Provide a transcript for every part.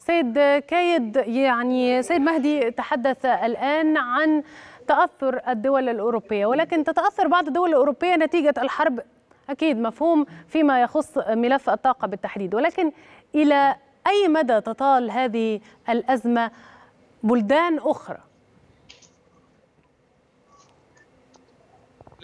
سيد كايد يعني سيد مهدي تحدث الآن عن تأثر الدول الأوروبية ولكن تتأثر بعض الدول الأوروبية نتيجة الحرب أكيد مفهوم فيما يخص ملف الطاقة بالتحديد ولكن إلى أي مدى تطال هذه الأزمة بلدان أخرى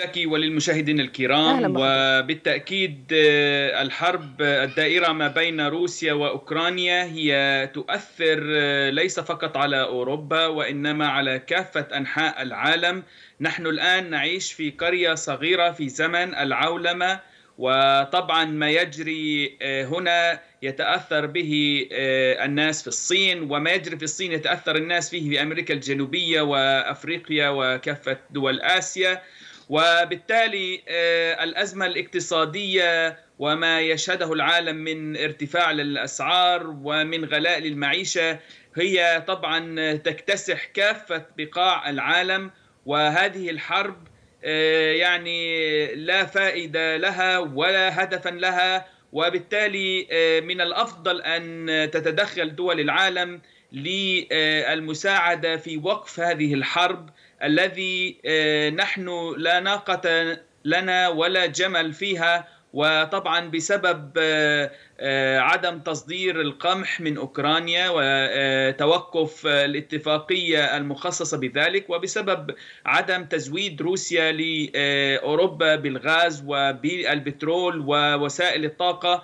لك وللمشاهدين الكرام وبالتأكيد آه، الحرب آه، الدائرة ما بين روسيا وأوكرانيا هي تؤثر آه، ليس فقط على أوروبا وإنما على كافة أنحاء العالم نحن الآن نعيش في قرية صغيرة في زمن العولمة وطبعا ما يجري هنا يتاثر به الناس في الصين وما يجري في الصين يتاثر الناس فيه في امريكا الجنوبيه وافريقيا وكافه دول اسيا وبالتالي آه، الأزمة الاقتصادية وما يشهده العالم من ارتفاع للأسعار ومن غلاء للمعيشة هي طبعا تكتسح كافة بقاع العالم وهذه الحرب آه، يعني لا فائدة لها ولا هدفا لها وبالتالي آه، من الافضل ان تتدخل دول العالم للمساعده في وقف هذه الحرب الذي آه، نحن لا ناقه لنا ولا جمل فيها وطبعا بسبب آه، آه، عدم تصدير القمح من اوكرانيا وتوقف آه، الاتفاقيه المخصصه بذلك وبسبب عدم تزويد روسيا لاوروبا بالغاز وبالبترول ووسائل الطاقه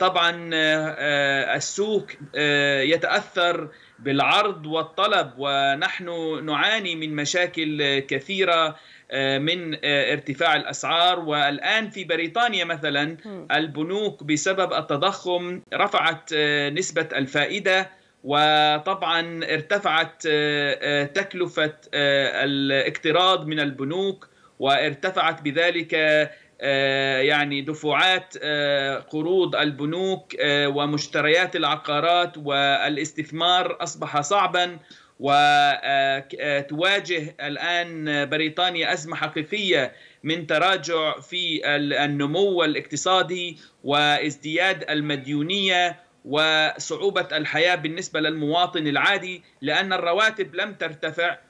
طبعا السوق يتاثر بالعرض والطلب ونحن نعاني من مشاكل كثيره آه، من آه، ارتفاع الاسعار والان في بريطانيا مثلا البنوك بسبب التضخم رفعت آه، نسبه الفائده وطبعا ارتفعت تكلفه الاقتراض من البنوك وارتفعت بذلك آه، يعني دفعات آه، قروض البنوك آه، ومشتريات العقارات والاستثمار اصبح صعبا وتواجه الان بريطانيا ازمه حقيقيه من تراجع في النمو الاقتصادي وازدياد المديونيه وصعوبه الحياه بالنسبه للمواطن العادي لان الرواتب لم ترتفع